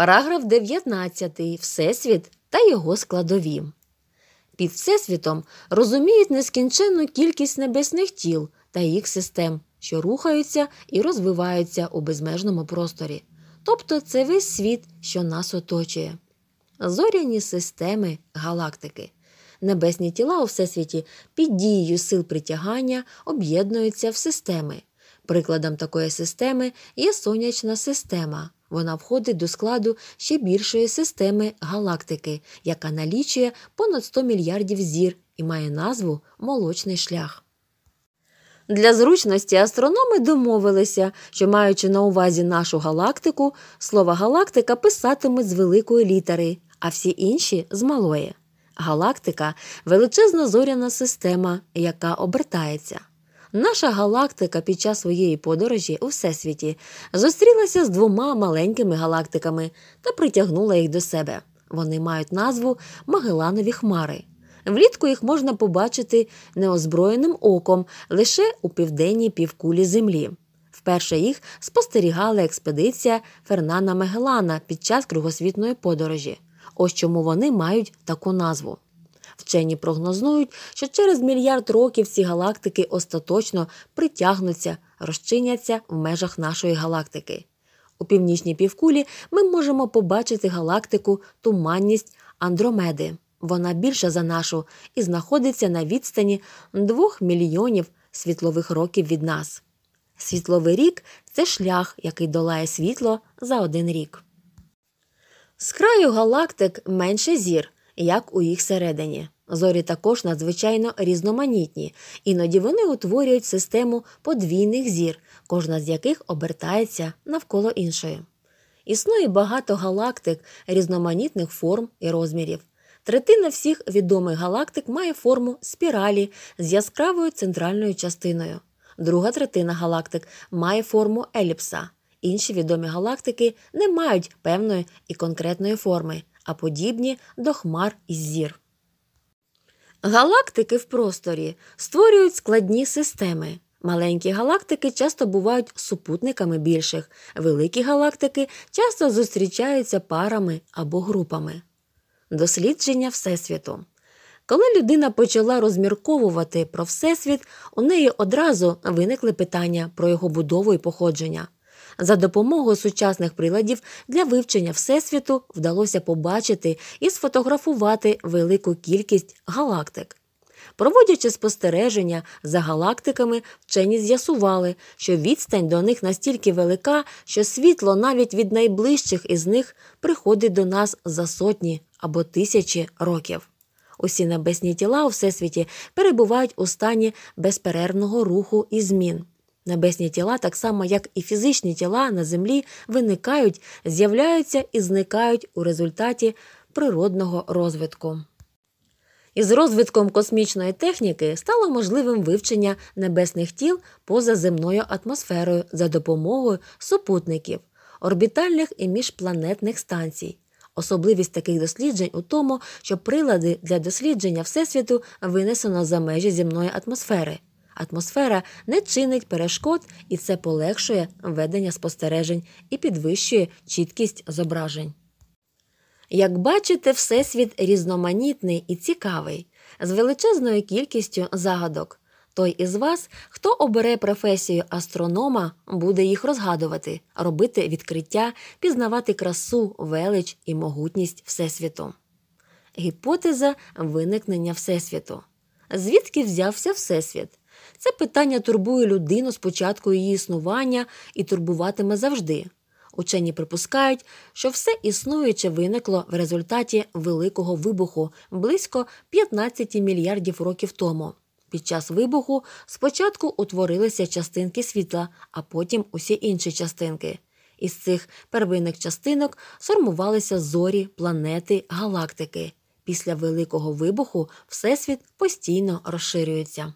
Параграф 19. Всесвіт та його складові. Під Всесвітом розуміють нескінченну кількість небесних тіл та їх систем, що рухаються і розвиваються у безмежному просторі. Тобто це весь світ, що нас оточує. Зоряні системи галактики. Небесні тіла у всесвіті під дією сил притягання об'єднуються в системи. Прикладом такої системи є сонячна система. Вона входить до складу ще більшої системи галактики, яка налічує понад 100 мільярдів зір і має назву молочний шлях. Для зручності астрономи домовилися, що, маючи на увазі нашу галактику, слово галактика писатимуть з великої літери, а всі інші з малої. Галактика величезна зоряна система, яка обертається. Наша галактика під час своєї подорожі у всесвіті зустрілася з двома маленькими галактиками та притягнула їх до себе. Вони мають назву Магеланові Хмари. Влітку їх можна побачити неозброєним оком лише у південній півкулі Землі. Вперше їх спостерігала експедиція Фернана Мегелана під час кругосвітної подорожі. Ось чому вони мають таку назву. Вчені прогнозують, що через мільярд років ці галактики остаточно притягнуться, розчиняться в межах нашої галактики. У північній півкулі ми можемо побачити галактику туманність Андромеди. Вона більша за нашу і знаходиться на відстані 2 мільйонів світлових років від нас. Світловий рік це шлях, який долає світло за один рік. З краю галактик менше зір, як у їх середині. Зорі також надзвичайно різноманітні, іноді вони утворюють систему подвійних зір, кожна з яких обертається навколо іншої. Існує багато галактик різноманітних форм і розмірів. Третина всіх відомих галактик має форму спіралі з яскравою центральною частиною. Друга третина галактик має форму еліпса. Інші відомі галактики не мають певної і конкретної форми, а подібні до хмар і зір. Галактики в просторі створюють складні системи. Маленькі галактики часто бувають супутниками більших, великі галактики часто зустрічаються парами або групами. Дослідження Всесвіту. Коли людина почала розмірковувати про Всесвіт, у неї одразу виникли питання про його будову і походження. За допомогою сучасних приладів для вивчення Всесвіту вдалося побачити і сфотографувати велику кількість галактик. Проводячи спостереження за галактиками, вчені з'ясували, що відстань до них настільки велика, що світло навіть від найближчих із них приходить до нас за сотні або тисячі років. Усі небесні тіла у всесвіті перебувають у стані безперервного руху і змін. Небесні тіла, так само як і фізичні тіла на землі, виникають, з'являються і зникають у результаті природного розвитку. Із розвитком космічної техніки стало можливим вивчення небесних тіл поза земною атмосферою за допомогою супутників, орбітальних і міжпланетних станцій. Особливість таких досліджень у тому, що прилади для дослідження Всесвіту винесено за межі земної атмосфери. Атмосфера не чинить перешкод, і це полегшує ведення спостережень і підвищує чіткість зображень. Як бачите, всесвіт різноманітний і цікавий, з величезною кількістю загадок. Той із вас, хто обере професію астронома, буде їх розгадувати, робити відкриття, пізнавати красу, велич і могутність Всесвіту. Гіпотеза виникнення Всесвіту. Звідки взявся Всесвіт? Це питання турбує людину з початку її існування і турбуватиме завжди. Учені припускають, що все існуюче виникло в результаті великого вибуху близько 15 мільярдів років тому. Під час вибуху спочатку утворилися частинки світла, а потім усі інші частинки. Із цих первинних частинок сформувалися зорі, планети, галактики. Після великого вибуху всесвіт постійно розширюється.